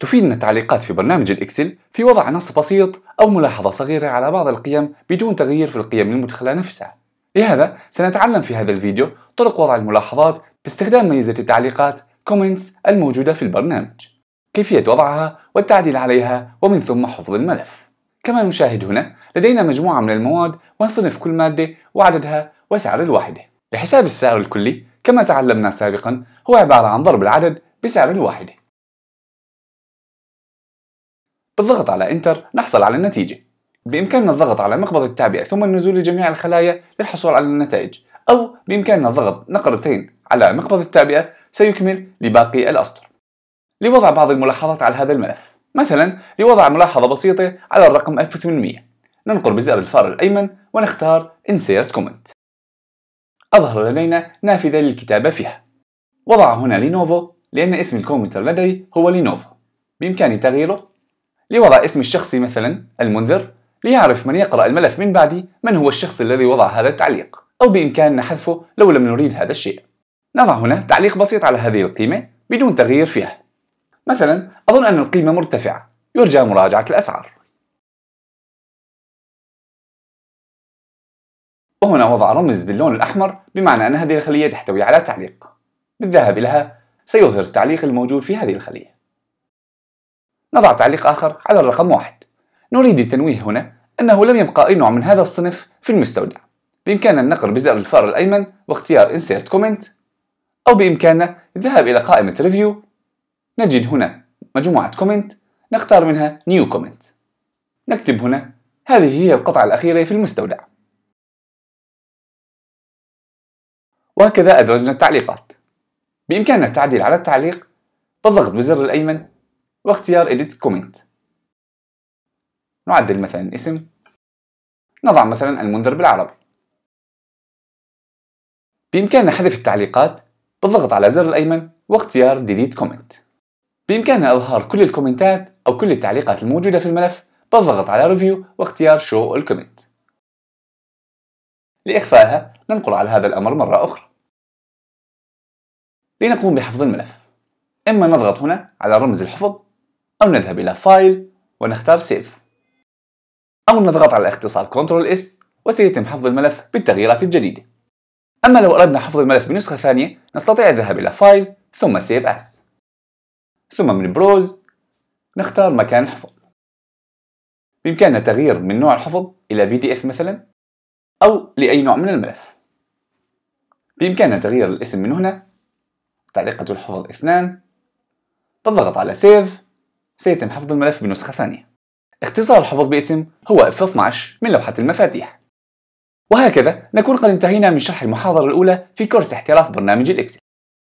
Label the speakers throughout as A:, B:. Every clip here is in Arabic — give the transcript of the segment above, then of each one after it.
A: تفيدنا التعليقات في برنامج الإكسل في وضع نص بسيط أو ملاحظة صغيرة على بعض القيم بدون تغيير في القيم المدخلة نفسها لهذا سنتعلم في هذا الفيديو طرق وضع الملاحظات باستخدام ميزة التعليقات Comments الموجودة في البرنامج كيفية وضعها والتعديل عليها ومن ثم حفظ الملف كما نشاهد هنا لدينا مجموعة من المواد ونصنف كل مادة وعددها وسعر الواحدة لحساب السعر الكلي كما تعلمنا سابقا هو عبارة عن ضرب العدد بسعر الواحدة بالضغط على انتر نحصل على النتيجة بإمكاننا الضغط على مقبض التعبئة ثم النزول لجميع الخلايا للحصول على النتائج أو بإمكاننا الضغط نقرتين على مقبض التعبئة سيكمل لباقي الأسطر لوضع بعض الملاحظات على هذا الملف مثلا لوضع ملاحظة بسيطة على الرقم 1800 ننقر بزر الفار الأيمن ونختار Insert Comment أظهر لدينا نافذة للكتابة فيها وضع هنا لينوفو لأن اسم الكمبيوتر لدي هو لينوفو بإمكاني تغييره لوضع اسمي الشخصي مثلا المنذر ليعرف من يقرأ الملف من بعدي من هو الشخص الذي وضع هذا التعليق أو بإمكاننا حذفه لو لم نريد هذا الشيء نضع هنا تعليق بسيط على هذه القيمة بدون تغيير فيها مثلا أظن أن القيمة مرتفعة
B: يرجى مراجعة الأسعار
A: وهنا وضع رمز باللون الأحمر بمعنى أن هذه الخلية تحتوي على تعليق بالذهاب لها سيظهر التعليق الموجود في هذه الخلية نضع تعليق آخر على الرقم واحد نريد التنويه هنا أنه لم يبقى أي نوع من هذا الصنف في المستودع بإمكاننا النقر بزر الفار الأيمن واختيار Insert Comment أو بإمكاننا الذهاب إلى قائمة Review نجد هنا مجموعة Comment نختار منها New Comment نكتب هنا هذه هي القطعة الأخيرة في المستودع
B: وهكذا أدرجنا التعليقات
A: بإمكاننا التعديل على التعليق بالضغط بزر الأيمن واختيار edit comment نعدل مثلا الاسم نضع مثلا المنذر بالعربي بإمكاننا حذف التعليقات بالضغط على زر الأيمن واختيار delete comment بإمكاننا إظهار كل الكومنتات أو كل التعليقات الموجودة في الملف بالضغط على review واختيار show all comment
B: لإخفائها ننقر على هذا الأمر مرة أخرى
A: لنقوم بحفظ الملف إما نضغط هنا على رمز الحفظ أو نذهب إلى فايل ونختار سيف أو نضغط على الاختصار Ctrl S وسيتم حفظ الملف بالتغييرات الجديدة أما لو أردنا حفظ الملف بنسخة ثانية نستطيع الذهاب إلى فايل ثم سيف أس ثم من بروز نختار مكان الحفظ بإمكاننا تغيير من نوع الحفظ إلى PDF مثلا أو لأي نوع من الملف بإمكاننا تغيير الاسم من هنا تعليقة الحفظ 2 بالضغط على Save سيتم حفظ الملف بنسخة ثانية اختصار الحفظ باسم هو F12 من لوحة المفاتيح وهكذا نكون قد انتهينا من شرح المحاضرة الأولى في كورس احتراف برنامج الإكسل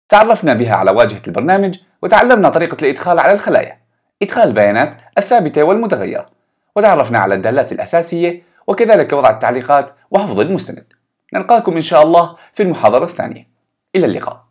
A: تعرفنا بها على واجهة البرنامج وتعلمنا طريقة الإدخال على الخلايا إدخال البيانات الثابتة والمتغيرة وتعرفنا على الدالات الأساسية وكذلك وضع التعليقات وحفظ المستند نلقاكم إن شاء الله في المحاضرة الثانية إلى اللقاء